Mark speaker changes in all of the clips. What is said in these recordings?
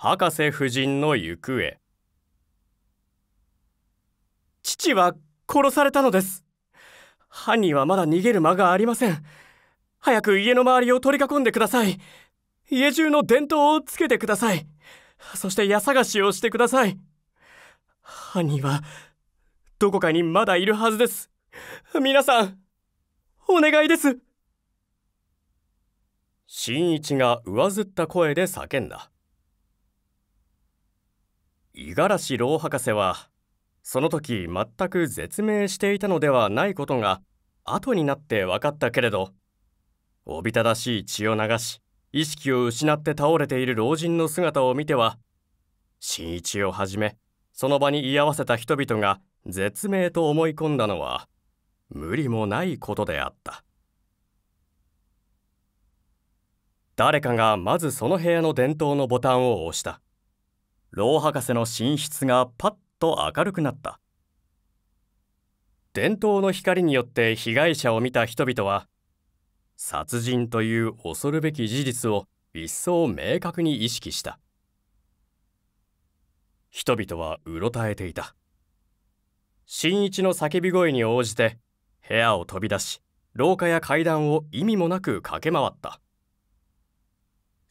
Speaker 1: 博士夫人の行方父は殺されたのです犯人はまだ逃げる間がありません早く家の周りを取り囲んでください家中の電灯をつけてくださいそして家探しをしてください犯人はどこかにまだいるはずです皆さんお願いです新一が上ずった声で叫んだ五十嵐老博士はその時全く絶命していたのではないことが後になって分かったけれどおびただしい血を流し意識を失って倒れている老人の姿を見ては新一をはじめその場に居合わせた人々が絶命と思い込んだのは無理もないことであった誰かがまずその部屋の電灯のボタンを押した老博士の寝室がパッと明るくなった伝統の光によって被害者を見た人々は殺人という恐るべき事実を一層明確に意識した人々はうろたえていた新一の叫び声に応じて部屋を飛び出し廊下や階段を意味もなく駆け回った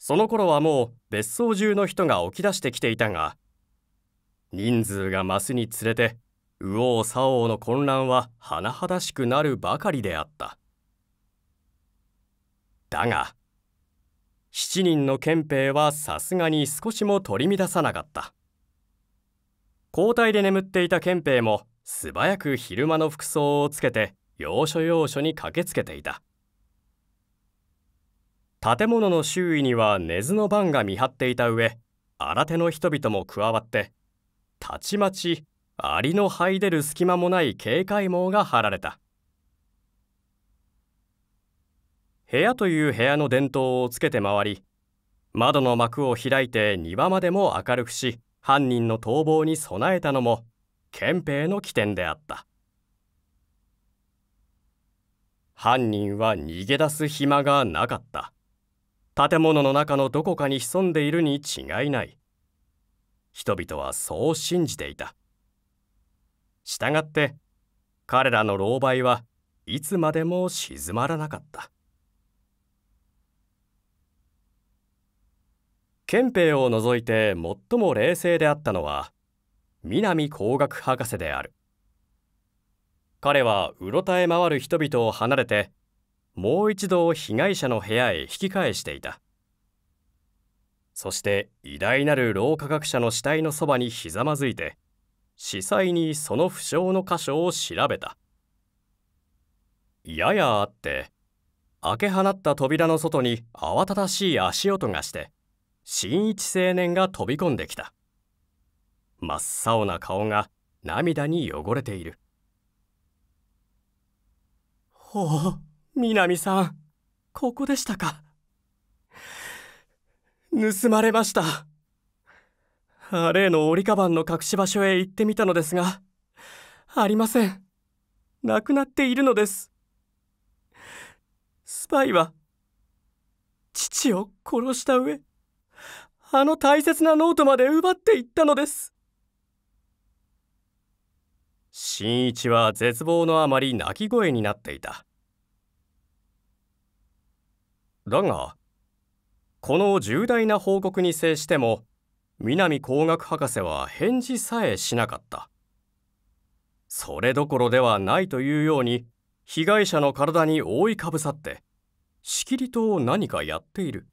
Speaker 1: その頃はもう別荘中の人が起き出してきていたが人数が増すにつれて右往左往の混乱は甚だしくなるばかりであっただが7人の憲兵はさすがに少しも取り乱さなかった交代で眠っていた憲兵も素早く昼間の服装をつけて要所要所に駆けつけていた建物の周囲には根津の番が見張っていた上新手の人々も加わってたちまちアリの這い出る隙間もない警戒網が張られた部屋という部屋の電灯をつけて回り窓の幕を開いて庭までも明るくし犯人の逃亡に備えたのも憲兵の起点であった犯人は逃げ出す暇がなかった。建物の中のどこかに潜んでいるに違いない人々はそう信じていたしたがって彼らの狼狽はいつまでも静まらなかった憲兵を除いて最も冷静であったのは南工学博士である彼はうろたえ回る人々を離れてもう一度被害者の部屋へ引き返していたそして偉大なる老科学者の死体のそばにひざまずいて司祭にその負傷の箇所を調べたややあって開け放った扉の外に慌ただしい足音がして新一青年が飛び込んできた真っ青な顔が涙に汚れているはあ南さん、ここでしたか。盗まれました。あ例の折りかばんの隠し場所へ行ってみたのですが、ありません。なくなっているのです。スパイは、父を殺した上、あの大切なノートまで奪っていったのです。新一は絶望のあまり泣き声になっていた。だがこの重大な報告に接しても南工学博士は返事さえしなかったそれどころではないというように被害者の体に覆いかぶさってしきりと何かやっている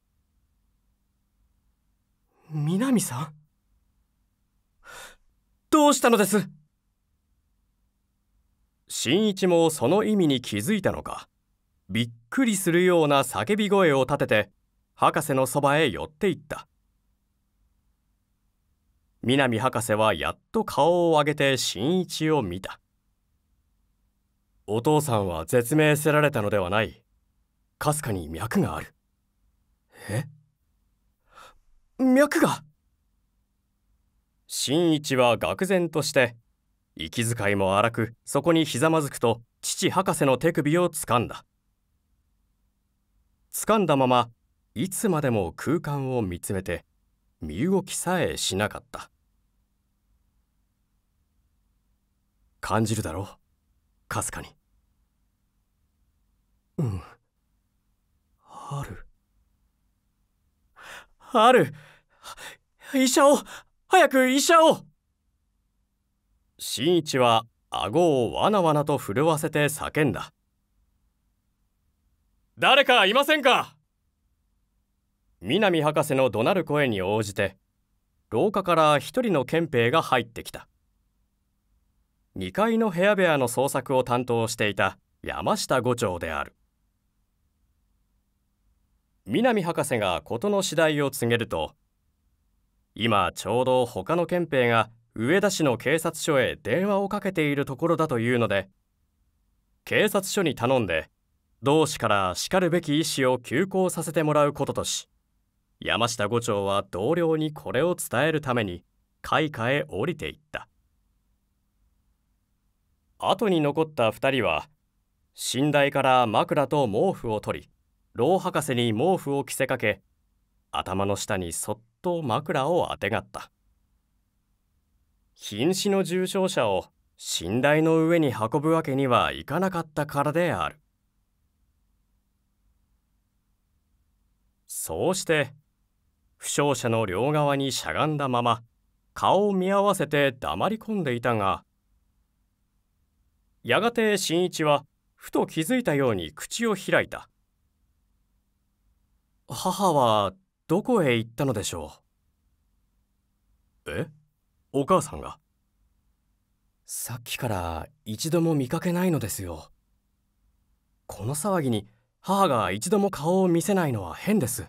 Speaker 1: 南さんどうしたのです新一もその意味に気づいたのかびっくりするような叫び声を立てて博士のそばへ寄っていった南博士はやっと顔を上げて新一を見たお父さんは絶命せられたのではないかすかに脈があるえ脈が新一は愕然として息遣いも荒くそこにひざまずくと父博士の手首をつかんだ掴んだままいつまでも空間を見つめて身動きさえしなかった感じるだろうかすかにうんあるある医者を早く医者を新一は顎をわなわなと震わせて叫んだ誰かいませんか南博士の怒鳴る声に応じて廊下から一人の憲兵が入ってきた2階の部屋部屋の捜索を担当していた山下伍長である南博士が事の次第を告げると今ちょうど他の憲兵が上田市の警察署へ電話をかけているところだというので警察署に頼んで同志からしかるべき意思を休校させてもらうこととし山下伍長は同僚にこれを伝えるために開花へ降りていった後に残った2人は寝台から枕と毛布を取り老博士に毛布を着せかけ頭の下にそっと枕をあてがった瀕死の重症者を寝台の上に運ぶわけにはいかなかったからであるそうして負傷者の両側にしゃがんだまま顔を見合わせて黙り込んでいたがやがて新一はふと気づいたように口を開いた母はどこへ行ったのでしょうえお母さんがさっきから一度も見かけないのですよこの騒ぎに母が一度も顔を見せないのは変です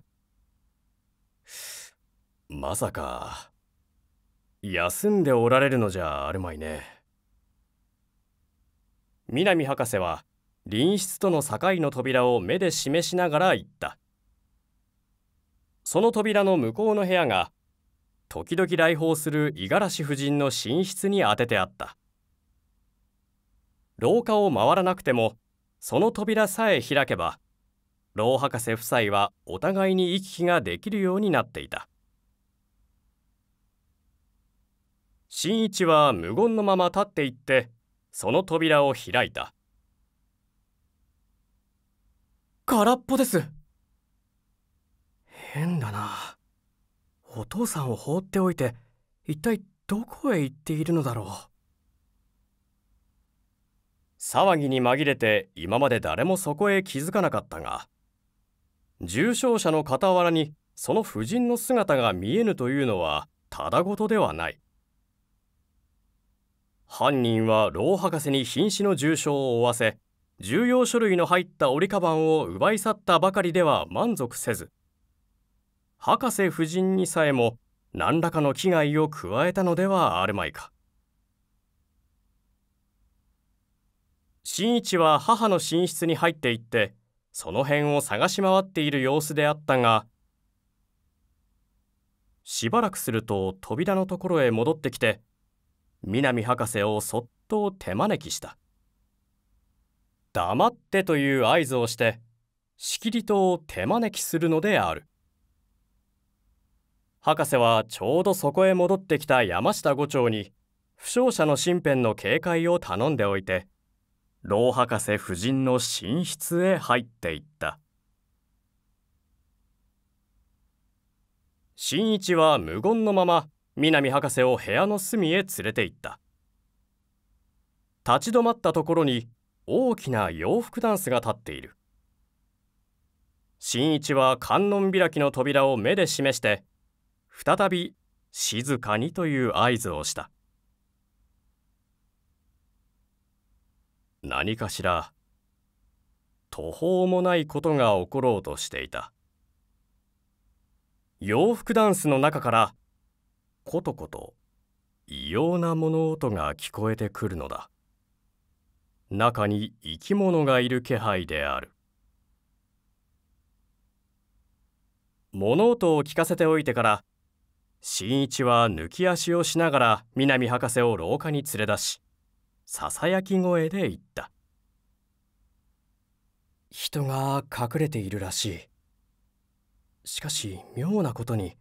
Speaker 1: まさか休んでおられるのじゃあるまいね南博士は隣室との境の扉を目で示しながら言ったその扉の向こうの部屋が時々来訪する五十嵐夫人の寝室に当ててあった廊下を回らなくてもその扉さえ開けば老博士夫妻はお互いに行き来ができるようになっていた新一は無言のまま立っていってその扉を開いた空っぽです変だなお父さんを放っておいて一体どこへ行っているのだろう騒ぎに紛れて今まで誰もそこへ気づかなかったが重症者の傍らにその夫人の姿が見えぬというのはただごとではない犯人は老博士に瀕死の重傷を負わせ重要書類の入った折りかばんを奪い去ったばかりでは満足せず博士夫人にさえも何らかの危害を加えたのではあるまいか新一は母の寝室に入っていってその辺を探し回っている様子であったがしばらくすると扉のところへ戻ってきて南博士をそっと手招きした黙ってという合図をしてしきりと手招きするのである博士はちょうどそこへ戻ってきた山下伍長に負傷者の身辺の警戒を頼んでおいて老博士夫人の寝室へ入っていった新一は無言のまま南博士を部屋の隅へ連れて行った立ち止まったところに大きな洋服ダンスが立っている新一は観音開きの扉を目で示して再び「静かに」という合図をした何かしら途方もないことが起ころうとしていた洋服ダンスの中からコトコト異様な物音が聞こえてくるのだ中に生き物がいる気配である物音を聞かせておいてから新一は抜き足をしながら南博士を廊下に連れ出しささやき声で言った人が隠れているらしいしかし妙なことに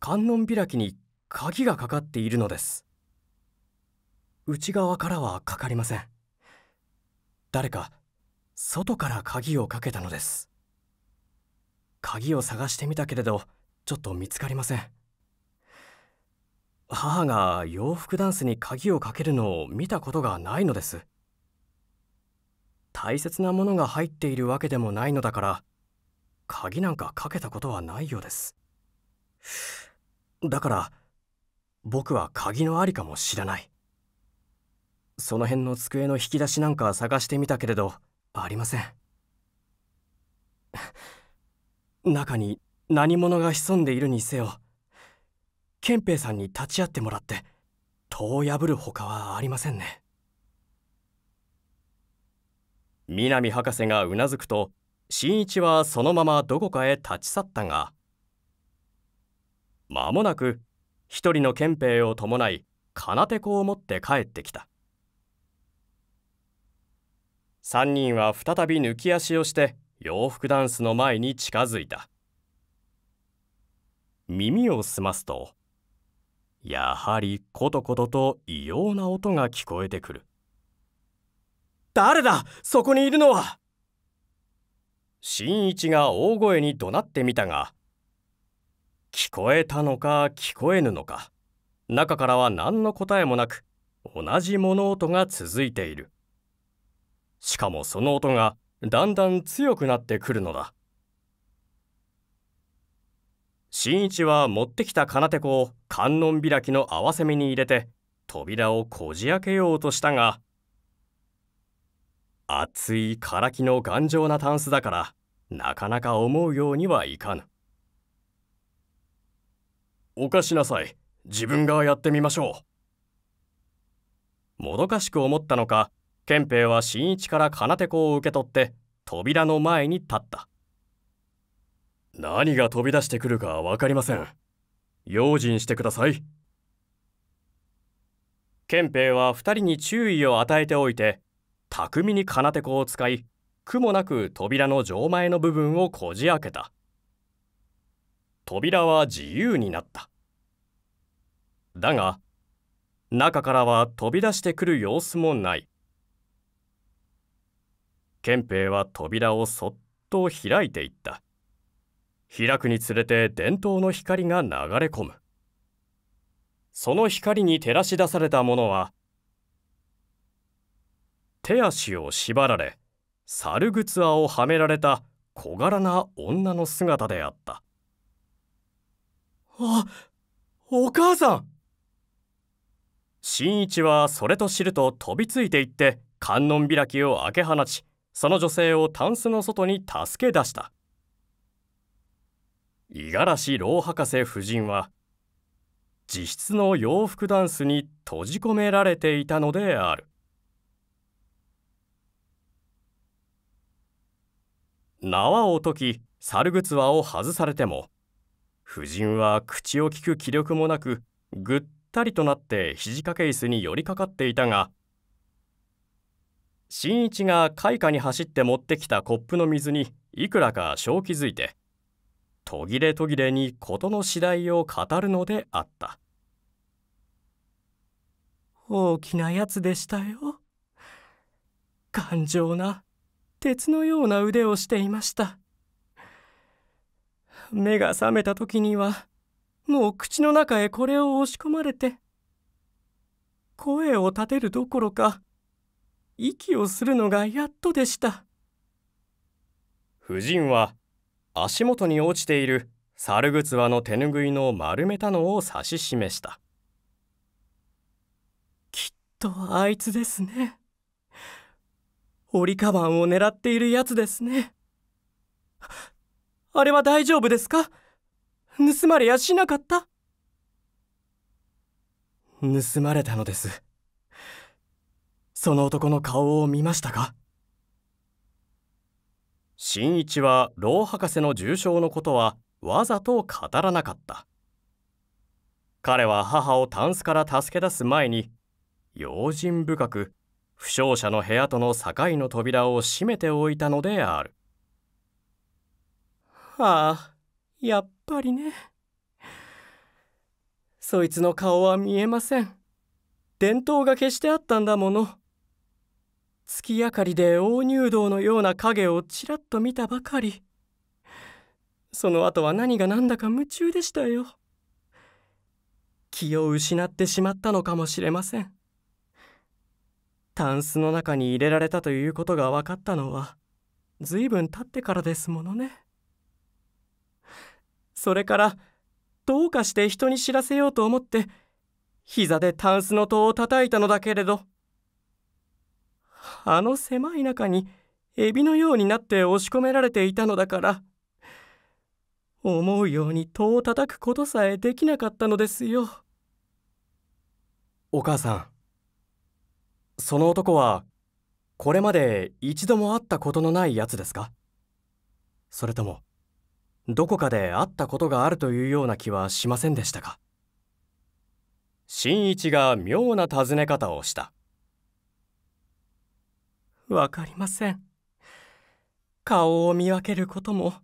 Speaker 1: 観音開きに鍵がかかっているのです内側からはかかりません誰か外から鍵をかけたのです鍵を探してみたけれどちょっと見つかりません母が洋服ダンスに鍵をかけるのを見たことがないのです大切なものが入っているわけでもないのだから鍵なんかかけたことはないようですだから僕は鍵のありかもしれないその辺の机の引き出しなんか探してみたけれどありません 中に何者が潜んでいるにせよ憲兵さんに立ち会ってもらって戸を破るほかはありませんね南博士がうなずくと新一はそのままどこかへ立ち去ったが間もなく一人の憲兵を伴い金手子を持って帰ってきた3人は再び抜き足をして洋服ダンスの前に近づいた耳を澄ますとやはりコトコトと異様な音が聞こえてくる誰だそこにいるのは新一が大声に怒鳴ってみたが聞こえたのか聞こえぬのか中からは何の答えもなく同じ物音が続いているしかもその音がだんだん強くなってくるのだ新一は持ってきた金手子を観音開きの合わせ目に入れて扉をこじ開けようとしたが厚いラキの頑丈なタンスだからなかなか思うようにはいかぬおかしなさい自分がやってみましょうもどかしく思ったのか憲兵は新一から金手子を受け取って扉の前に立った何が飛び出してくるか分かりません用心してください憲兵は2人に注意を与えておいて巧みに金手こを使い苦もなく扉の錠前の部分をこじ開けた扉は自由になっただが中からは飛び出してくる様子もない憲兵は扉をそっと開いていった開くにつれて伝統の光が流れ込むその光に照らし出されたものは手足を縛られ猿靴輪をはめられた小柄な女の姿であったあお母さん新一はそれと知ると飛びついていって観音開きを開け放ちその女性をタンスの外に助け出した五十嵐老博士夫人は自室の洋服ダンスに閉じ込められていたのである縄を解き猿靴輪を外されても夫人は口を利く気力もなくぐったりとなって肘掛け椅子に寄りかかっていたが新一が開花に走って持ってきたコップの水にいくらか正気づいて途切れ途切れに事の次第を語るのであった大きなやつでしたよ頑丈な鉄のような腕をしていました目が覚めた時にはもう口の中へこれを押し込まれて声を立てるどころか息をするのがやっとでした夫人は足元に落ちている猿ぐつわの手ぬぐいの丸めたのを指し示したきっとあいつですね折りカバンを狙っているやつですねあれは大丈夫ですか盗まれやしなかった盗まれたのですその男の顔を見ましたか新一は老博士の重傷のことはわざと語らなかった彼は母をタンスから助け出す前に用心深く負傷者の部屋との境の扉を閉めておいたのであるああやっぱりねそいつの顔は見えません伝統が消してあったんだもの月明かりで大入道のような影をちらっと見たばかりその後は何が何だか夢中でしたよ気を失ってしまったのかもしれませんタンスの中に入れられたということが分かったのは随分経ってからですものねそれからどうかして人に知らせようと思って膝でタンスの戸を叩いたのだけれどあの狭い中にエビのようになって押し込められていたのだから思うように戸を叩くことさえできなかったのですよお母さんその男はこれまで一度も会ったことのないやつですかそれともどこかで会ったことがあるというような気はしませんでしたか新一が妙な尋ね方をしたわかりません顔を見分けることも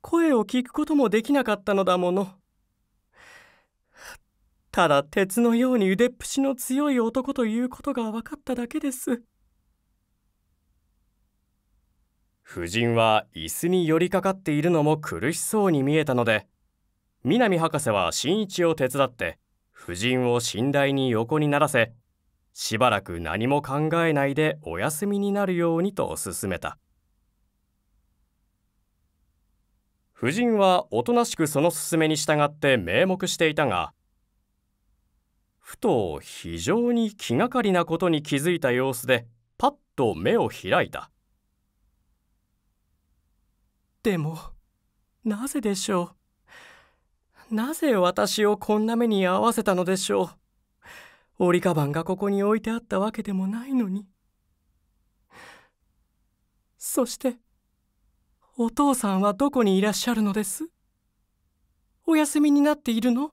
Speaker 1: 声を聞くこともできなかったのだものただ鉄のように腕っぷしの強い男ということが分かっただけです夫人は椅子に寄りかかっているのも苦しそうに見えたので南博士は新一を手伝って夫人を寝台に横にならせしばらく何も考えないでお休みになるようにと勧めた夫人はおとなしくその勧めに従って名目していたがふと非常に気がかりなことに気づいた様子でパッと目を開いたでもなぜでしょうなぜ私をこんな目に遭わせたのでしょう折りカバンがここに置いてあったわけでもないのにそしてお父さんはどこにいらっしゃるのですお休みになっているの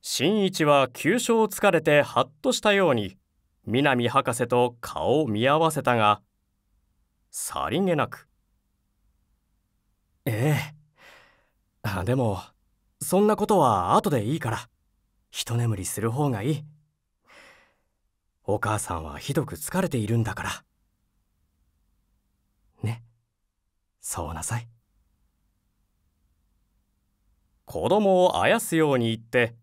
Speaker 1: 新一は急所をつかれてハッとしたように南博士と顔を見合わせたがさりげなく「ええあでもそんなことは後でいいから一眠りする方がいいお母さんはひどく疲れているんだからねそうなさい子供をあやすように言って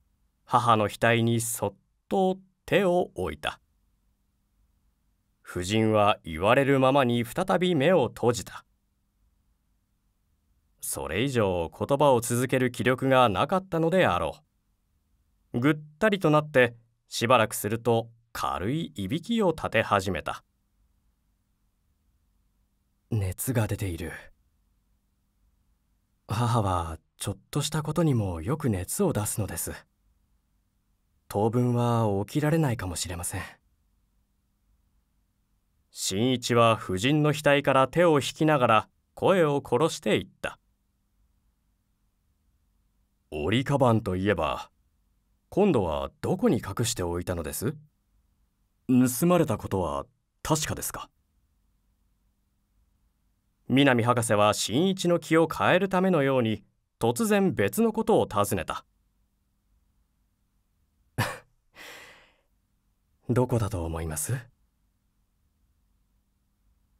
Speaker 1: 母の額にそっと手を置いた夫人は言われるままに再び目を閉じたそれ以上言葉を続ける気力がなかったのであろうぐったりとなってしばらくすると軽いいびきを立て始めた熱が出ている母はちょっとしたことにもよく熱を出すのです当分は起きられないかもしれません新一は夫人の額から手を引きながら声を殺していった「折りカバンといえば今度はどこに隠しておいたのです盗まれたことは確かですか南博士は新一の気を変えるためのように突然別のことを尋ねた どこだと思います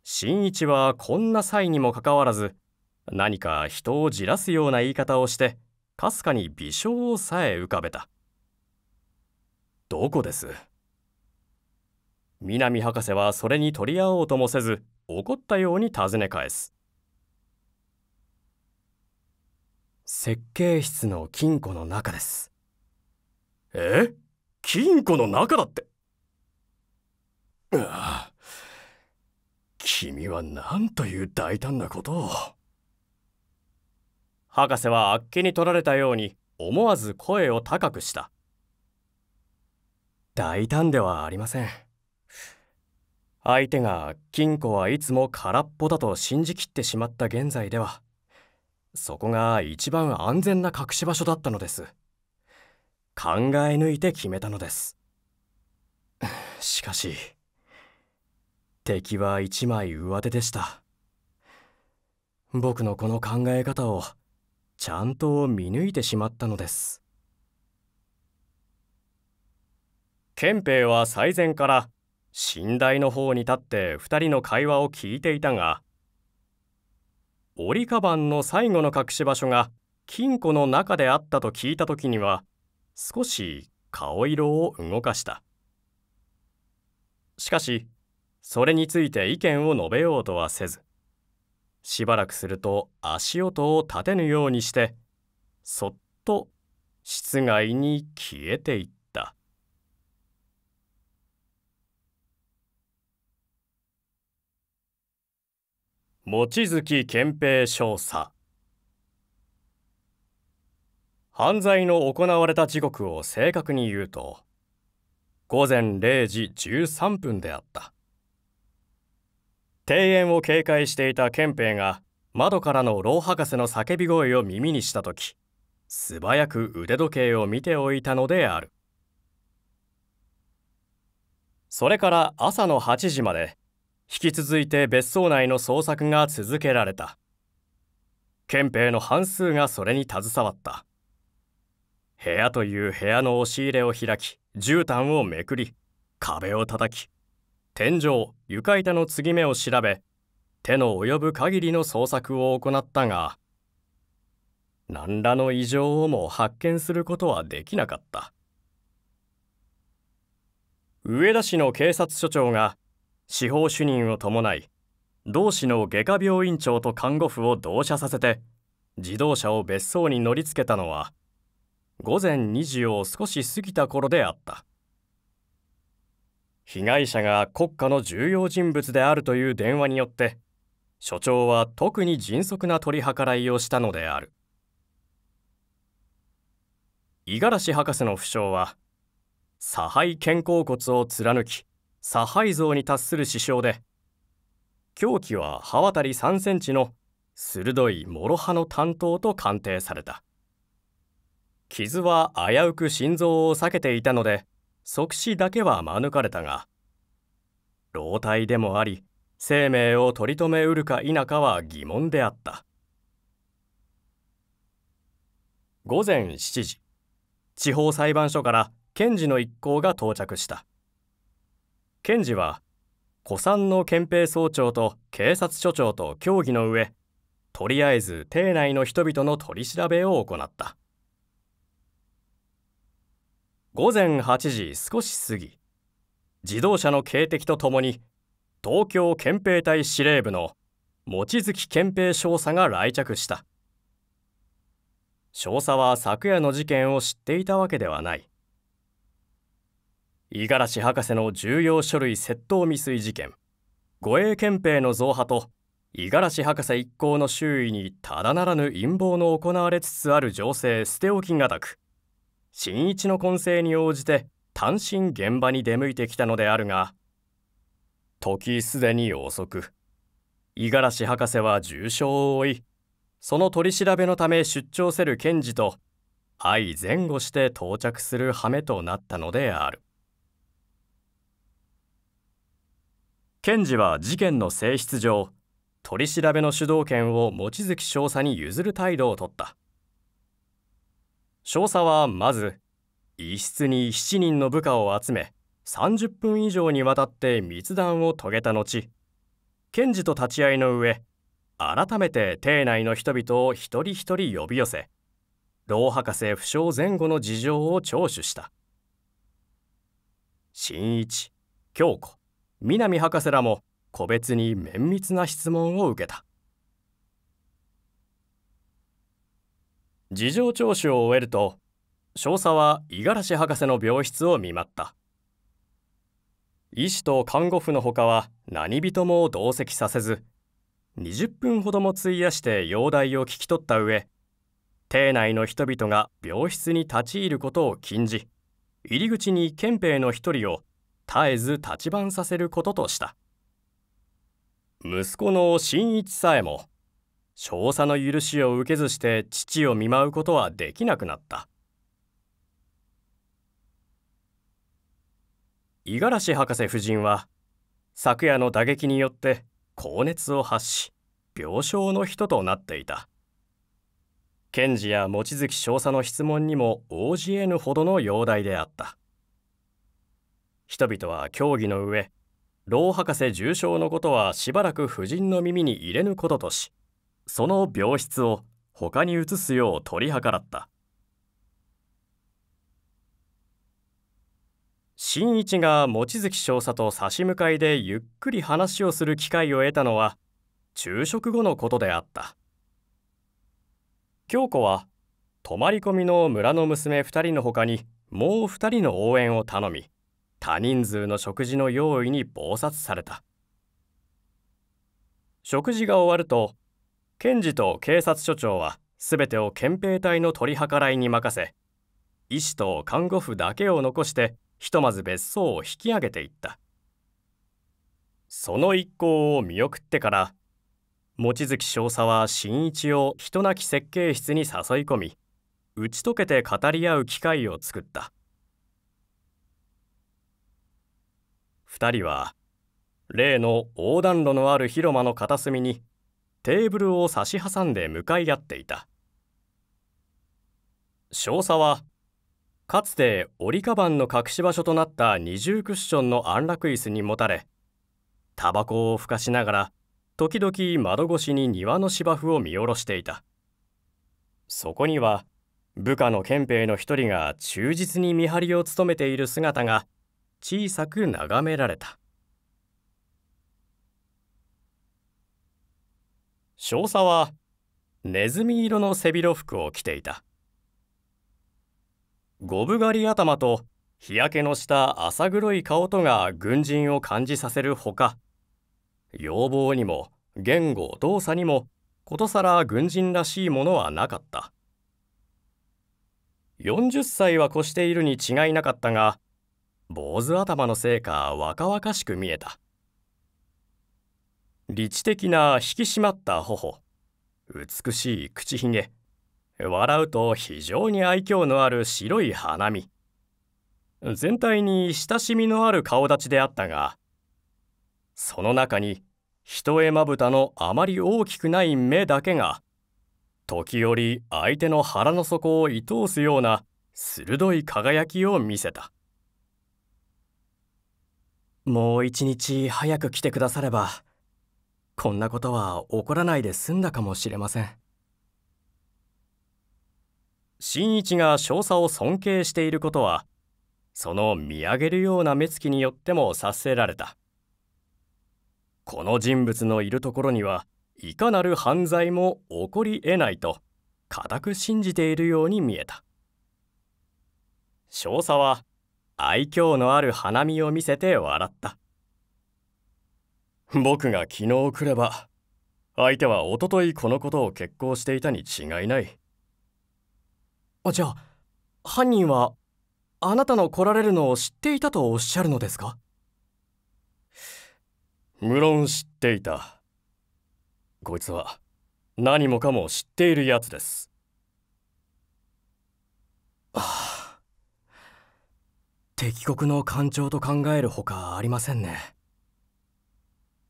Speaker 1: 新一はこんな際にもかかわらず何か人をじらすような言い方をしてかすかに微笑をさえ浮かべたどこです南博士はそれに取り合おうともせず怒ったように尋ね返す設計室の金庫の中ですえ金庫の中だってああ君は何という大胆なことを博士はあっけに取られたように思わず声を高くした大胆ではありません相手が金庫はいつも空っぽだと信じきってしまった現在ではそこが一番安全な隠し場所だったのです考え抜いて決めたのですしかし敵は一枚上手でした僕のこの考え方をちゃんと見抜いてしまったのです憲兵は最前から寝台の方に立って2人の会話を聞いていたが折りカバンの最後の隠し場所が金庫の中であったと聞いた時には少し顔色を動かしたしかしそれについて意見を述べようとはせずしばらくすると足音を立てぬようにしてそっと室外に消えていった。望月憲平少佐犯罪の行われた時刻を正確に言うと午前0時13分であった庭園を警戒していた憲兵が窓からの老博士の叫び声を耳にした時素早く腕時計を見ておいたのであるそれから朝の8時まで引き続いて別荘内の捜索が続けられた憲兵の半数がそれに携わった部屋という部屋の押し入れを開き絨毯をめくり壁を叩き天井床板の継ぎ目を調べ手の及ぶ限りの捜索を行ったが何らの異常をも発見することはできなかった上田市の警察署長が司法主任を伴い同市の外科病院長と看護婦を同車させて自動車を別荘に乗りつけたのは午前2時を少し過ぎた頃であった被害者が国家の重要人物であるという電話によって所長は特に迅速な取り計らいをしたのである五十嵐博士の負傷は左肺肩甲骨を貫き差配像に達する支障で凶器は刃渡り3センチの鋭い諸刃の担当と鑑定された傷は危うく心臓を避けていたので即死だけは免れたが老体でもあり生命を取り留めうるか否かは疑問であった午前7時地方裁判所から検事の一行が到着した検事は古参の憲兵総長と警察署長と協議の上とりあえず邸内の人々の取り調べを行った午前8時少し過ぎ自動車の警笛とともに東京憲兵隊司令部の望月憲兵少佐が来着した少佐は昨夜の事件を知っていたわけではない五十嵐博士の重要書類窃盗未遂事件護衛憲兵の増派と五十嵐博士一行の周囲にただならぬ陰謀の行われつつある情勢捨て置きがたく新一の根性に応じて単身現場に出向いてきたのであるが時すでに遅く五十嵐博士は重傷を負いその取り調べのため出張せる検事と相前後して到着する羽目となったのである検事は事件の性質上取り調べの主導権を望月少佐に譲る態度をとった少佐はまず一室に7人の部下を集め30分以上にわたって密談を遂げた後検事と立ち会いの上改めて邸内の人々を一人一人呼び寄せ老博士負傷前後の事情を聴取した新一京子南博士らも個別に綿密な質問を受けた事情聴取を終えると少佐は五十嵐博士の病室を見舞った医師と看護婦のほかは何人も同席させず20分ほども費やして容体を聞き取った上邸内の人々が病室に立ち入ることを禁じ入り口に憲兵の一人を絶えず立ち番させることとした息子の新一さえも少佐の許しを受けずして父を見舞うことはできなくなった五十嵐博士夫人は昨夜の打撃によって高熱を発し病床の人となっていた検事や望月少佐の質問にも応じえぬほどの容体であった人々は協議の上老博士重症のことはしばらく夫人の耳に入れぬこととしその病室を他に移すよう取り計らった新一が望月少佐と差し向かいでゆっくり話をする機会を得たのは昼食後のことであった京子は泊まり込みの村の娘2人のほかにもう2人の応援を頼み多人数の食事の用意に忙殺された食事が終わると検事と警察署長は全てを憲兵隊の取り計らいに任せ医師と看護婦だけを残してひとまず別荘を引き上げていったその一行を見送ってから望月少佐は新一を人なき設計室に誘い込み打ち解けて語り合う機会を作った。2人は例の横断路のある広間の片隅にテーブルを差し挟んで向かい合っていた少佐はかつて折りカバンの隠し場所となった二重クッションの安楽椅子にもたれタバコをふかしながら時々窓越しに庭の芝生を見下ろしていたそこには部下の憲兵の一人が忠実に見張りを務めている姿が小さく眺められた少佐はネズミ色の背広服を着ていたゴブ狩り頭と日焼けのした浅黒い顔とが軍人を感じさせるほか要望にも言語動作にもことさら軍人らしいものはなかった40歳は越しているに違いなかったが坊主頭のせいか若々しく見えた理知的な引き締まった頬美しい口ひげ笑うと非常に愛嬌のある白い花見全体に親しみのある顔立ちであったがその中に一重まぶたのあまり大きくない目だけが時折相手の腹の底を射おすような鋭い輝きを見せた。もう一日早く来てくださればこんなことは起こらないで済んだかもしれません新一が少佐を尊敬していることはその見上げるような目つきによっても察せられたこの人物のいるところにはいかなる犯罪も起こりえないと固く信じているように見えた少佐は愛嬌のある花見を見せて笑った僕が昨日来れば相手はおとといこのことを決行していたに違いないあじゃあ犯人はあなたの来られるのを知っていたとおっしゃるのですか無論知っていたこいつは何もかも知っているやつですああ敵国の艦長と考えるほかありませんね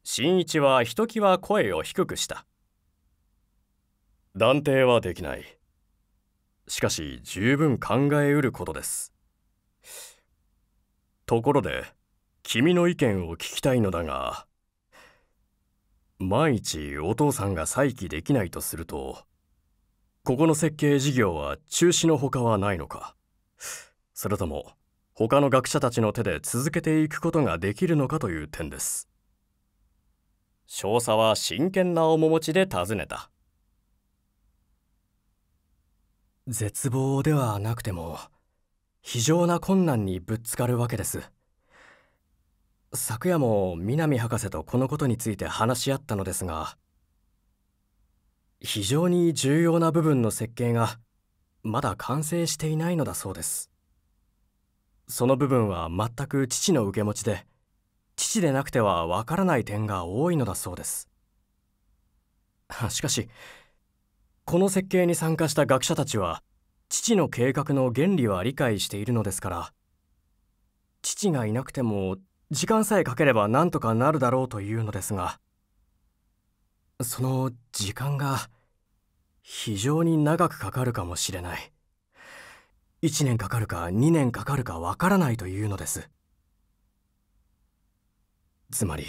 Speaker 1: 新一はひときわ声を低くした断定はできないしかし十分考えうることですところで君の意見を聞きたいのだが万一お父さんが再起できないとするとここの設計事業は中止のほかはないのかそれとも他の学者たちの手で続けていくことができるのかという点です少佐は真剣な面持ちで尋ねた絶望ではなくても非常な困難にぶつかるわけです昨夜も南博士とこのことについて話し合ったのですが非常に重要な部分の設計がまだ完成していないのだそうですその部分は全く父の受け持ちで父でなくてはわからない点が多いのだそうですしかしこの設計に参加した学者たちは父の計画の原理は理解しているのですから父がいなくても時間さえかければ何とかなるだろうというのですがその時間が非常に長くかかるかもしれない1年かかるか2年かかるかわからないというのですつまり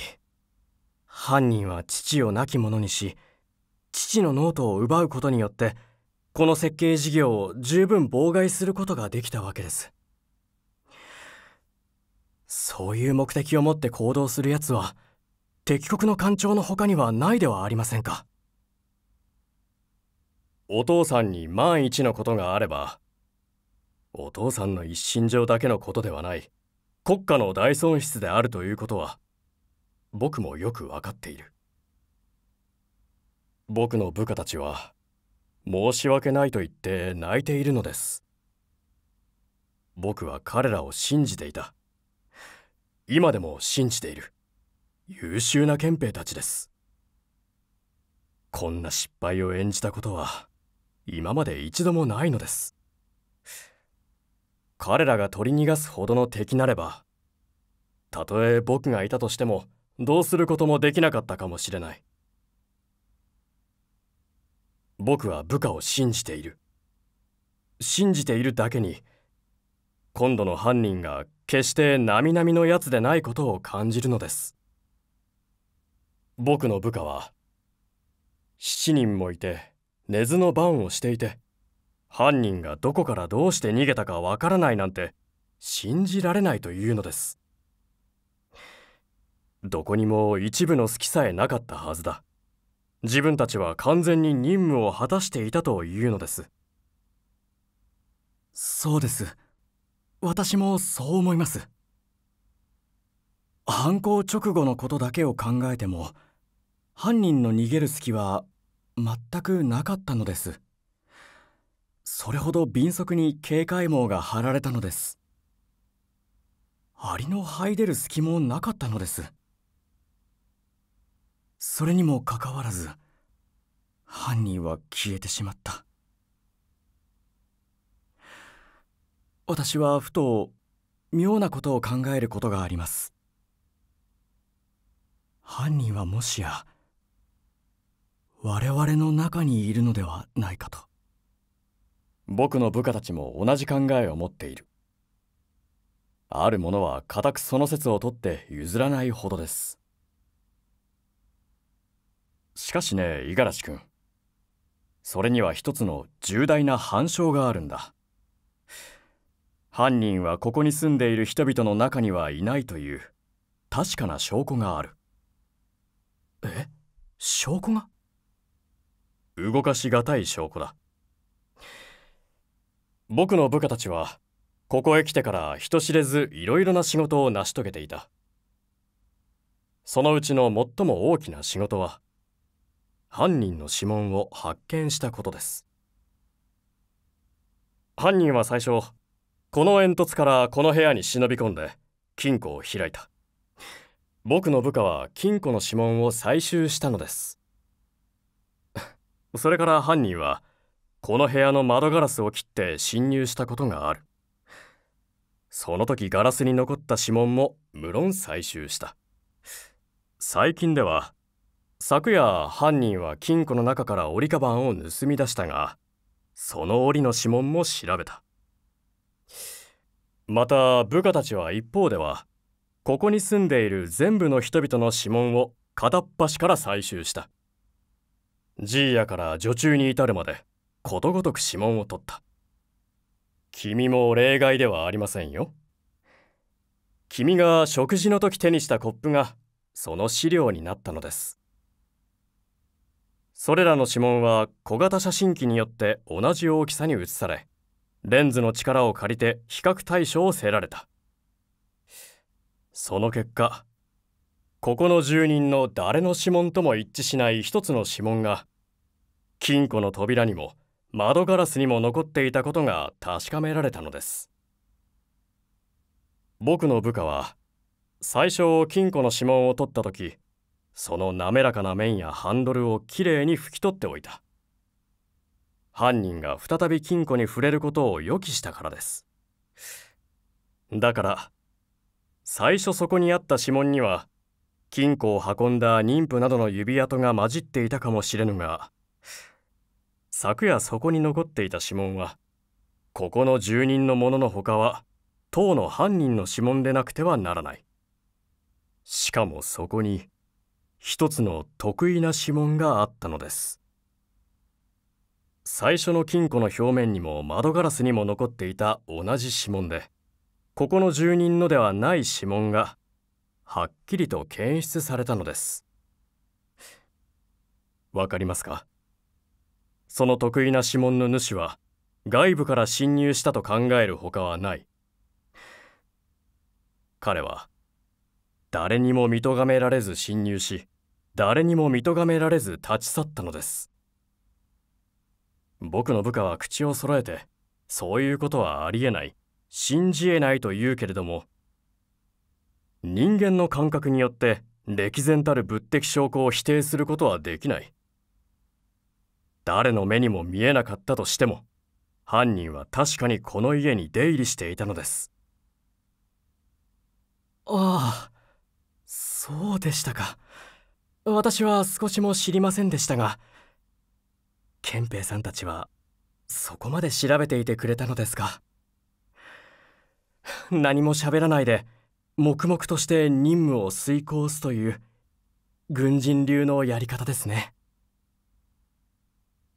Speaker 1: 犯人は父を亡き者にし父のノートを奪うことによってこの設計事業を十分妨害することができたわけですそういう目的を持って行動するやつは敵国の艦長の他にはないではありませんかお父さんに万一のことがあればお父さんの一身上だけのことではない国家の大損失であるということは僕もよく分かっている僕の部下たちは申し訳ないと言って泣いているのです僕は彼らを信じていた今でも信じている優秀な憲兵たちですこんな失敗を演じたことは今まで一度もないのです彼らが取り逃がすほどの敵なればたとえ僕がいたとしてもどうすることもできなかったかもしれない僕は部下を信じている信じているだけに今度の犯人が決して並々のやつでないことを感じるのです僕の部下は7人もいて根津の番をしていて犯人がどこからどうして逃げたかわからないなんて信じられないというのですどこにも一部の隙さえなかったはずだ自分たちは完全に任務を果たしていたというのですそうです私もそう思います犯行直後のことだけを考えても犯人の逃げる隙は全くなかったのですそれほど敏速に警戒網が張られたのです蟻の這い出る隙もなかったのですそれにもかかわらず犯人は消えてしまった私はふと妙なことを考えることがあります犯人はもしや我々の中にいるのではないかと。僕の部下たちも同じ考えを持っているある者は固くその説を取って譲らないほどですしかしね五十嵐君それには一つの重大な反証があるんだ犯人はここに住んでいる人々の中にはいないという確かな証拠があるえ証拠が動かしがたい証拠だ僕の部下たちはここへ来てから人知れずいろいろな仕事を成し遂げていたそのうちの最も大きな仕事は犯人の指紋を発見したことです犯人は最初この煙突からこの部屋に忍び込んで金庫を開いた僕の部下は金庫の指紋を採集したのですそれから犯人はこの部屋の窓ガラスを切って侵入したことがあるその時ガラスに残った指紋も無論採集した最近では昨夜犯人は金庫の中から折りカバンを盗み出したがその折の指紋も調べたまた部下たちは一方ではここに住んでいる全部の人々の指紋を片っ端から採集したジーヤから女中に至るまでことごとく指紋を取った君も例外ではありませんよ君が食事の時手にしたコップがその資料になったのですそれらの指紋は小型写真機によって同じ大きさに写されレンズの力を借りて比較対象をせられたその結果ここの住人の誰の指紋とも一致しない一つの指紋が金庫の扉にも窓ガラスにも残っていたことが確かめられたのです僕の部下は最初金庫の指紋を取った時その滑らかな面やハンドルをきれいに拭き取っておいた犯人が再び金庫に触れることを予期したからですだから最初そこにあった指紋には金庫を運んだ妊婦などの指跡が混じっていたかもしれぬが昨夜そこに残っていた指紋はここの住人のもののほかは当の犯人の指紋でなくてはならないしかもそこに一つの得意な指紋があったのです最初の金庫の表面にも窓ガラスにも残っていた同じ指紋でここの住人のではない指紋がはっきりと検出されたのですわかりますかその得意な指紋の主は外部から侵入したと考えるほかはない彼は誰にも見とがめられず侵入し誰にも見とがめられず立ち去ったのです僕の部下は口を揃えてそういうことはありえない信じえないと言うけれども人間の感覚によって歴然たる物的証拠を否定することはできない誰の目にも見えなかったとしても犯人は確かにこの家に出入りしていたのですああそうでしたか私は少しも知りませんでしたが憲兵さんたちはそこまで調べていてくれたのですか何も喋らないで黙々として任務を遂行すという軍人流のやり方ですね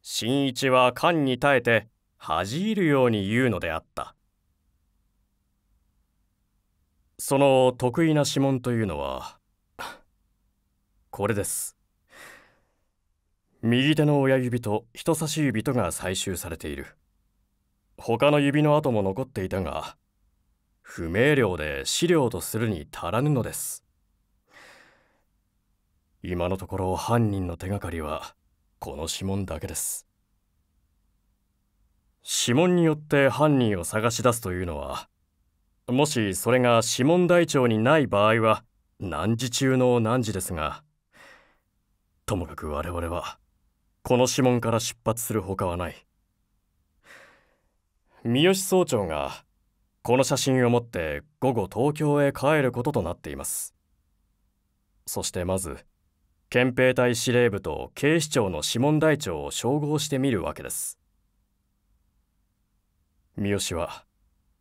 Speaker 1: 新一は缶に耐えて恥じるように言うのであったその得意な指紋というのはこれです右手の親指と人差し指とが採集されている他の指の跡も残っていたが不明瞭で資料とするに足らぬのです今のところ犯人の手がかりはこの指紋だけです指紋によって犯人を探し出すというのはもしそれが指紋台帳にない場合は何時中の何時ですがともかく我々はこの指紋から出発するほかはない三好総長がこの写真を持って午後東京へ帰ることとなっていますそしてまず憲兵隊司令部と警視庁の指紋台帳を照合してみるわけです三好は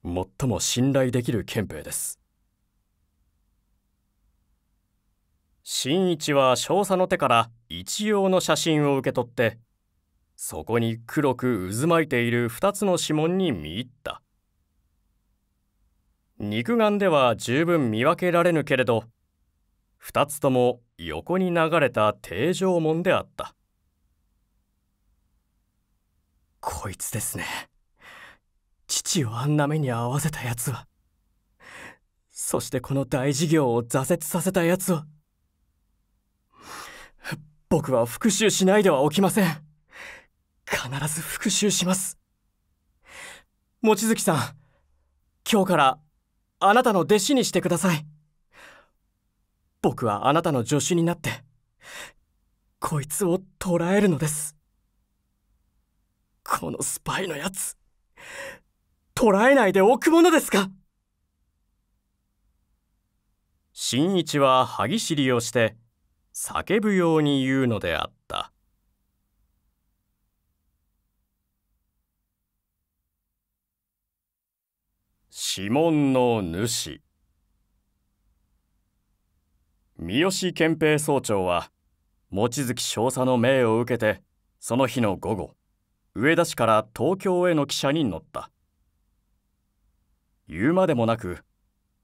Speaker 1: 最も信頼できる憲兵です新一は少佐の手から一様の写真を受け取ってそこに黒く渦巻いている2つの指紋に見入った肉眼では十分見分けられぬけれど2つとも横に流れた定常門であったこいつですね父をあんな目に遭わせたやつはそしてこの大事業を挫折させたやつは僕は復讐しないでは起きません必ず復讐します望月さん今日からあなたの弟子にしてください僕はあなたの助手になってこいつを捕らえるのですこのスパイのやつ捕らえないでおくものですか新一は歯ぎしりをして叫ぶように言うのであった指紋の主三好憲兵総長は望月少佐の命を受けてその日の午後上田市から東京への汽車に乗った言うまでもなく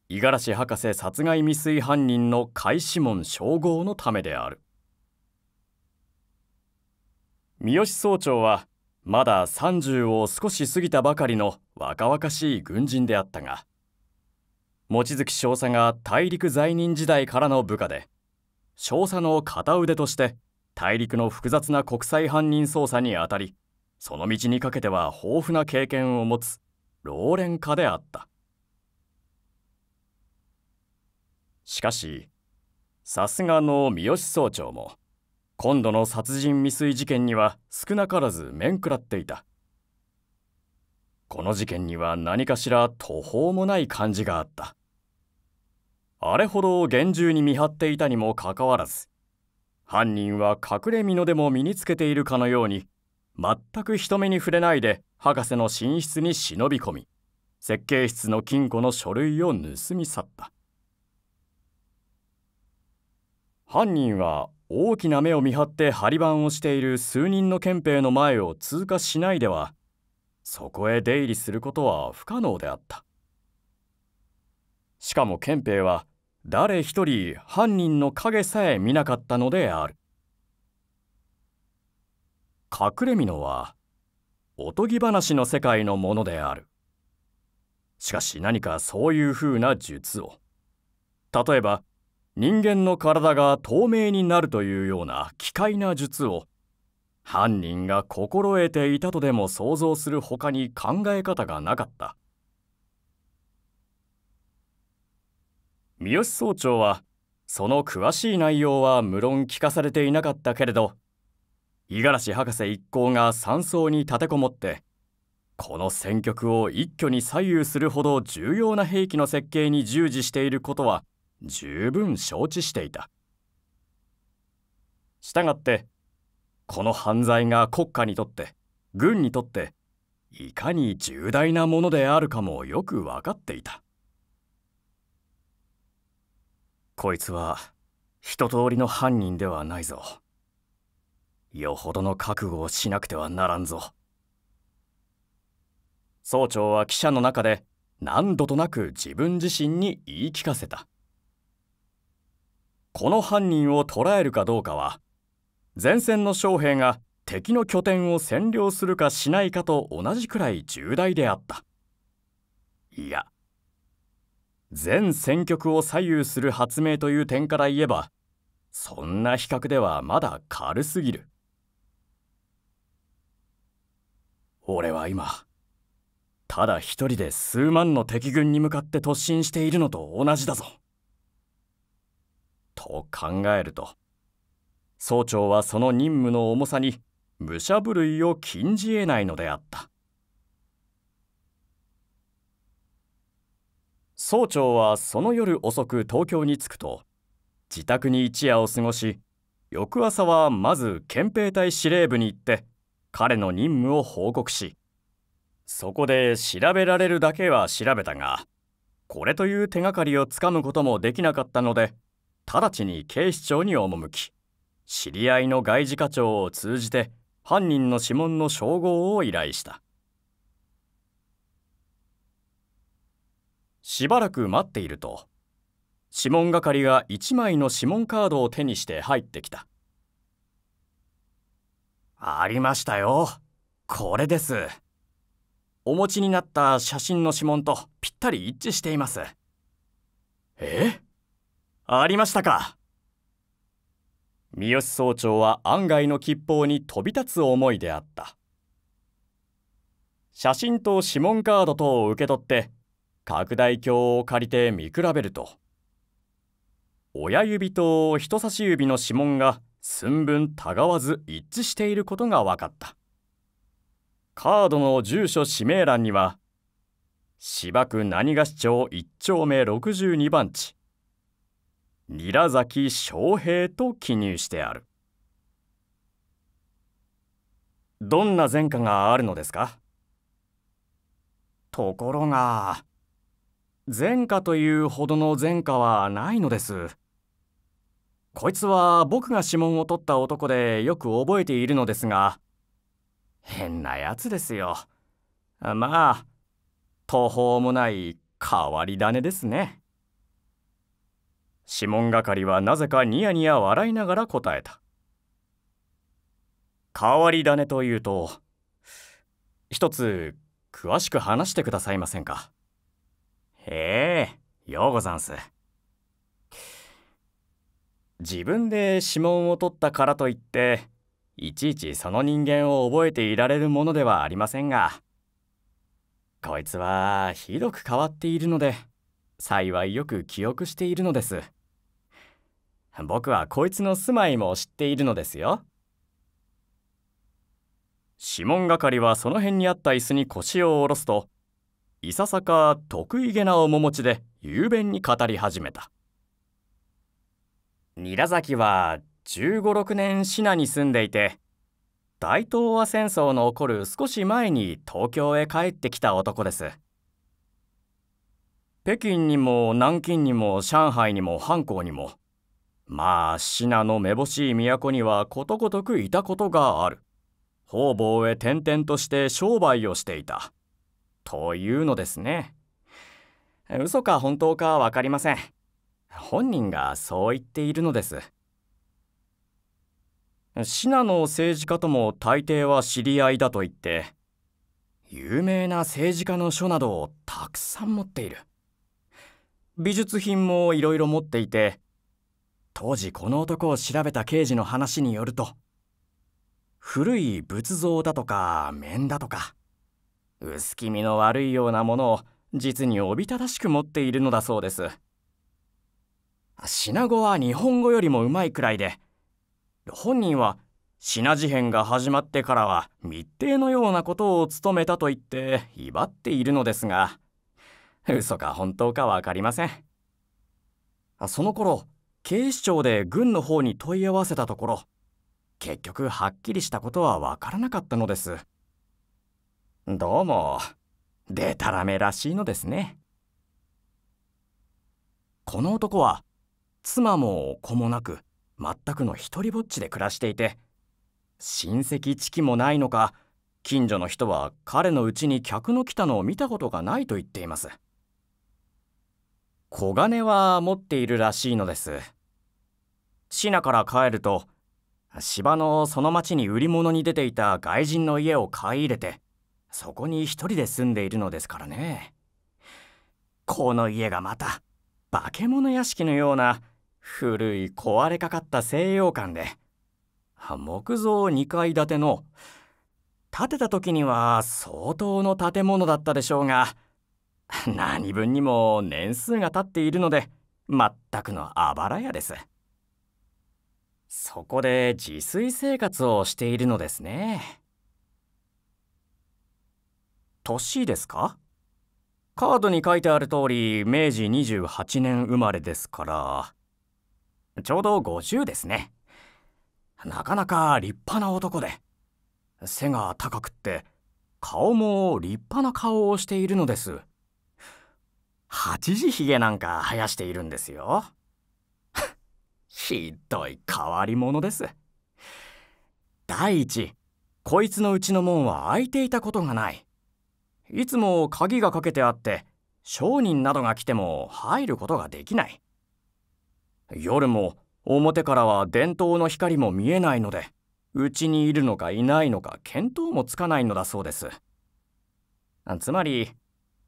Speaker 1: 五十嵐博士殺害未遂犯人の開始門称号のためである三好総長はまだ30を少し過ぎたばかりの若々しい軍人であったが望月少佐が大陸在任時代からの部下で少佐の片腕として大陸の複雑な国際犯人捜査にあたりその道にかけては豊富な経験を持つ老練家であったしかしさすがの三好総長も今度の殺人未遂事件には少なからず面食らっていたこの事件には何かしら途方もない感じがあったあれほど厳重に見張っていたにもかかわらず犯人は隠れ蓑でも身につけているかのように全く人目に触れないで博士の寝室に忍び込み設計室の金庫の書類を盗み去った犯人は大きな目を見張って張り番をしている数人の憲兵の前を通過しないではそこへ出入りすることは不可能であったしかも憲兵は誰一人犯人の影さえ見なかったのである隠れ蓑はおとぎ話の世界のものであるしかし何かそういうふうな術を例えば人間の体が透明になるというような奇怪な術を犯人が心得ていたとでも想像するほかに考え方がなかった三好総長はその詳しい内容は無論聞かされていなかったけれど五十嵐博士一行が山荘に立てこもってこの戦局を一挙に左右するほど重要な兵器の設計に従事していることは十分承知していた。したがってこの犯罪が国家にとって軍にとっていかに重大なものであるかもよく分かっていた。こいつは一通りの犯人ではないぞよほどの覚悟をしなくてはならんぞ総長は記者の中で何度となく自分自身に言い聞かせたこの犯人を捕らえるかどうかは前線の将兵が敵の拠点を占領するかしないかと同じくらい重大であったいや全戦局を左右する発明という点から言えばそんな比較ではまだ軽すぎる俺は今ただ一人で数万の敵軍に向かって突進しているのと同じだぞと考えると総長はその任務の重さに武者震いを禁じ得ないのであった総長はその夜遅く東京に着くと自宅に一夜を過ごし翌朝はまず憲兵隊司令部に行って彼の任務を報告しそこで調べられるだけは調べたがこれという手がかりをつかむこともできなかったので直ちに警視庁に赴き知り合いの外事課長を通じて犯人の指紋の照合を依頼した。しばらく待っていると指紋係が1枚の指紋カードを手にして入ってきたありましたよこれですお持ちになった写真の指紋とぴったり一致していますえありましたか三好総長は案外の吉報に飛び立つ思いであった写真と指紋カードとを受け取って拡大鏡を借りて見比べると親指と人差し指の指紋が寸分たがわず一致していることが分かったカードの住所氏名欄には芝区何が市町1丁目62番地ニラ崎翔平と記入してあるどんな前科があるのですかところが前科というほどの前科はないのです。こいつは僕が指紋を取った男でよく覚えているのですが、変なやつですよ。まあ、途方もない変わり種ですね。指紋係はなぜかニヤニヤ笑いながら答えた。変わり種というと、一つ詳しく話してくださいませんか。へえ、ようござんす。自分で指紋を取ったからといって、いちいちその人間を覚えていられるものではありませんが、こいつはひどく変わっているので、幸いよく記憶しているのです。僕はこいつの住まいも知っているのですよ。指紋係はその辺にあった椅子に腰を下ろすといささか得意げな面持ちで雄弁に語り始めた韮崎は1 5 6年シナに住んでいて大東亜戦争の起こる少し前に東京へ帰ってきた男です北京にも南京にも上海にも藩校にもまあ信濃めぼしい都にはことごとくいたことがある方々へ転々として商売をしていた。というのですね嘘か本当か分かりません本人がそう言っているのです信濃政治家とも大抵は知り合いだと言って有名な政治家の書などをたくさん持っている美術品もいろいろ持っていて当時この男を調べた刑事の話によると古い仏像だとか面だとか薄気味の悪いようなものを実におびただしく持っているのだそうです品語は日本語よりもうまいくらいで本人は品事変が始まってからは密偵のようなことを務めたと言って威張っているのですが嘘か本当か分かりませんその頃警視庁で軍の方に問い合わせたところ結局はっきりしたことは分からなかったのですどうもでたらめらしいのですねこの男は妻も子もなく全くの一りぼっちで暮らしていて親戚知己もないのか近所の人は彼のうちに客の来たのを見たことがないと言っています小金は持っているらしいのですシナから帰ると芝のその町に売り物に出ていた外人の家を買い入れてそこに一人で住んでいるのですからねこの家がまた化け物屋敷のような古い壊れかかった西洋館で木造2階建ての建てた時には相当の建物だったでしょうが何分にも年数が経っているので全くのあばら屋ですそこで自炊生活をしているのですね年ですかカードに書いてある通り明治28年生まれですからちょうど50ですねなかなか立派な男で背が高くって顔も立派な顔をしているのです八時ひげなんか生やしているんですよひどい変わり者です第一こいつのうちの門は開いていたことがないいつも鍵がかけてあって商人などが来ても入ることができない夜も表からは電灯の光も見えないのでうちにいるのかいないのか見当もつかないのだそうですつまり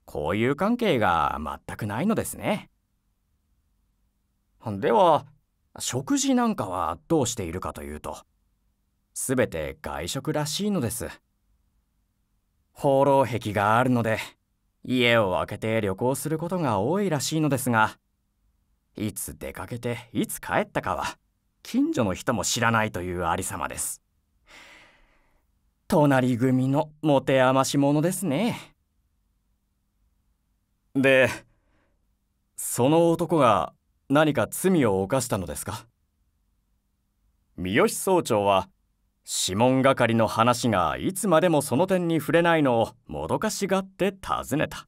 Speaker 1: 交友関係が全くないのですねでは食事なんかはどうしているかというと全て外食らしいのです放浪壁があるので家を空けて旅行することが多いらしいのですがいつ出かけていつ帰ったかは近所の人も知らないというありさまです隣組の持て余し者ですねでその男が何か罪を犯したのですか三好総長は指紋係の話がいつまでもその点に触れないのをもどかしがって尋ねた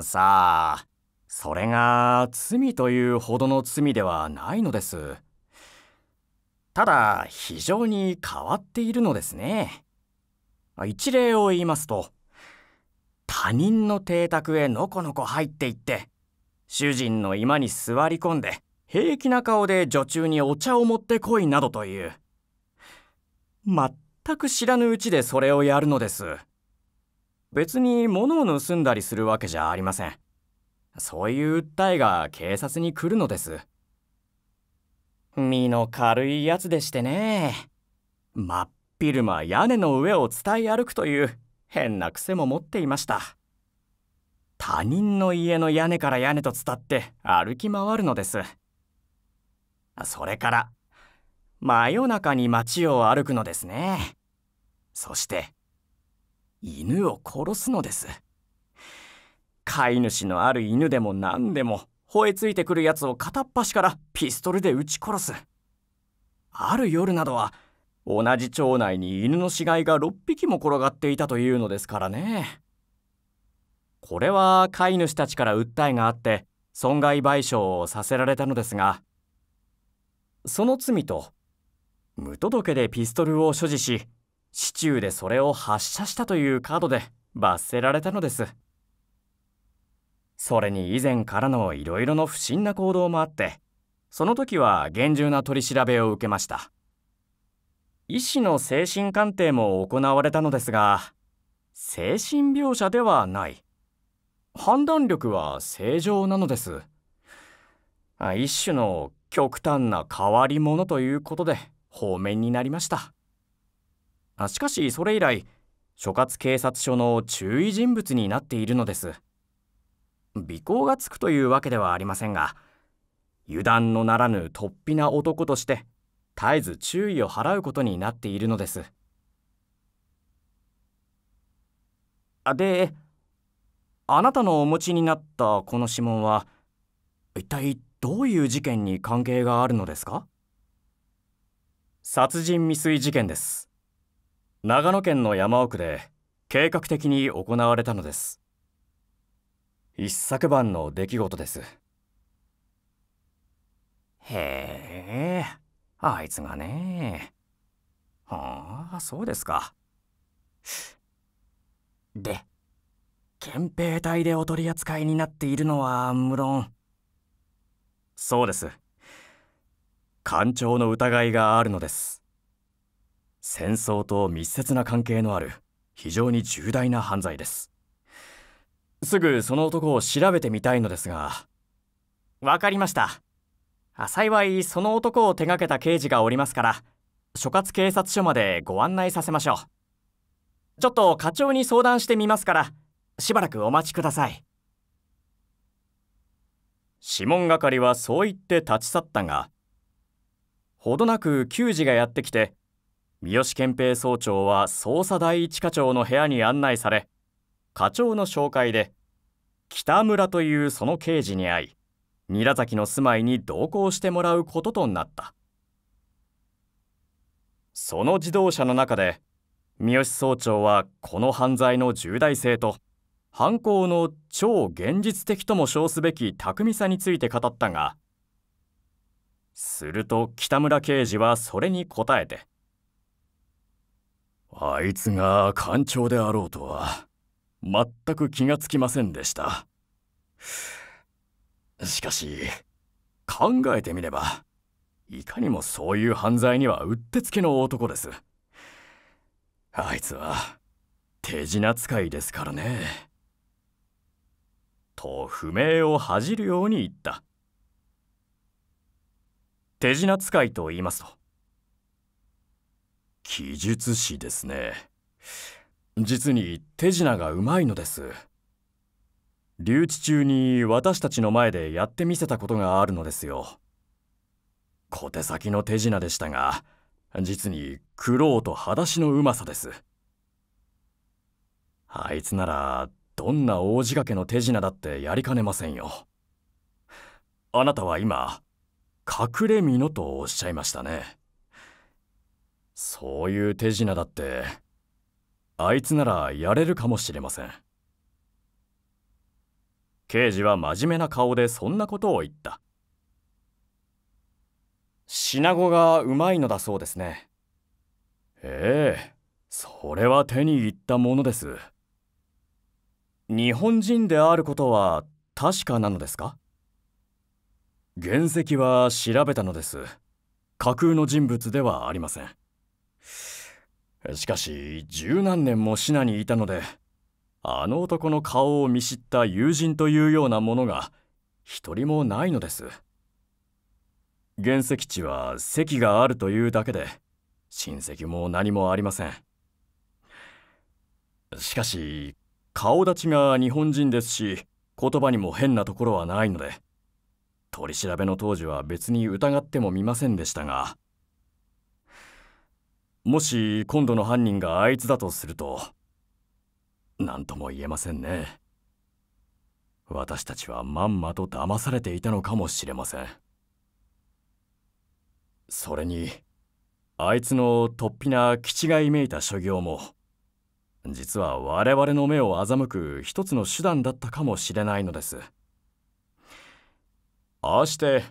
Speaker 1: さあそれが罪というほどの罪ではないのですただ非常に変わっているのですね一例を言いますと他人の邸宅へのこのこ入っていって主人の居間に座り込んで平気な顔で女中にお茶を持ってこいなどという全く知らぬうちでそれをやるのです別に物を盗んだりするわけじゃありませんそういう訴えが警察に来るのです身の軽いやつでしてね真っ昼間屋根の上を伝え歩くという変な癖も持っていました他人の家の屋根から屋根と伝って歩き回るのですそれから真夜中に街を歩くのですねそして犬を殺すのです飼い主のある犬でも何でも吠えついてくるやつを片っ端からピストルで撃ち殺すある夜などは同じ町内に犬の死骸が6匹も転がっていたというのですからねこれは飼い主たちから訴えがあって損害賠償をさせられたのですがその罪と無届けでピストルを所持し市中でそれを発射したというカードで罰せられたのですそれに以前からのいろいろの不審な行動もあってその時は厳重な取り調べを受けました医師の精神鑑定も行われたのですが精神描写ではない判断力は正常なのです一種の極端な変わり者ということで方面になりましたあしかしそれ以来所轄警察署の注意人物になっているのです尾行がつくというわけではありませんが油断のならぬ突飛な男として絶えず注意を払うことになっているのですであなたのお持ちになったこの指紋は一体どういう事件に関係があるのですか殺人未遂事件です長野県の山奥で計画的に行われたのです一昨晩の出来事ですへえあいつがねはあそうですかで憲兵隊でお取り扱いになっているのは無論そうです艦長の疑いがあるのです戦争と密接な関係のある非常に重大な犯罪ですすぐその男を調べてみたいのですがわかりました幸いその男を手がけた刑事がおりますから所轄警察署までご案内させましょうちょっと課長に相談してみますからしばらくお待ちください指紋係はそう言って立ち去ったがほどなく給仕がやってきて三好憲平総長は捜査第一課長の部屋に案内され課長の紹介で北村というその刑事に会い韮崎の住まいに同行してもらうこととなったその自動車の中で三好総長はこの犯罪の重大性と犯行の超現実的とも称すべき巧みさについて語ったがすると北村刑事はそれに答えて「あいつが艦長であろうとは全く気がつきませんでした」しかし考えてみればいかにもそういう犯罪にはうってつけの男ですあいつは手品使いですからね。と不明を恥じるように言った手品使いと言いますと記述師ですね実に手品がうまいのです留置中に私たちの前でやってみせたことがあるのですよ小手先の手品でしたが実に苦労と裸足のうまさですあいつならどんな大仕掛けの手品だってやりかねませんよ。あなたは今、隠れ蓑とおっしゃいましたね。そういう手品だって、あいつならやれるかもしれません。刑事は真面目な顔でそんなことを言った。ナゴがうまいのだそうですね。ええ、それは手に入ったものです。日本人であることは確かなのですか原石は調べたのです架空の人物ではありませんしかし十何年もシナにいたのであの男の顔を見知った友人というようなものが一人もないのです原石地は席があるというだけで親戚も何もありませんしかし顔立ちが日本人ですし言葉にも変なところはないので取り調べの当時は別に疑ってもみませんでしたがもし今度の犯人があいつだとすると何とも言えませんね私たちはまんまと騙されていたのかもしれませんそれにあいつの突飛な気違いめいた所業も実は我々の目を欺く一つの手段だったかもしれないのですああして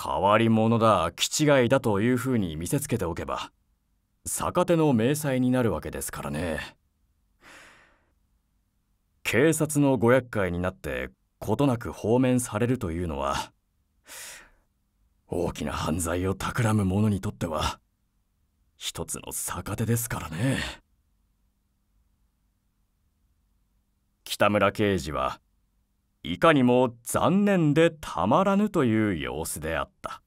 Speaker 1: 変わり者だ気違いだというふうに見せつけておけば逆手の明細になるわけですからね警察のご厄介になって事なく放免されるというのは大きな犯罪を企む者にとっては一つの逆手ですからね。北村刑事はいかにも残念でたまらぬという様子であった。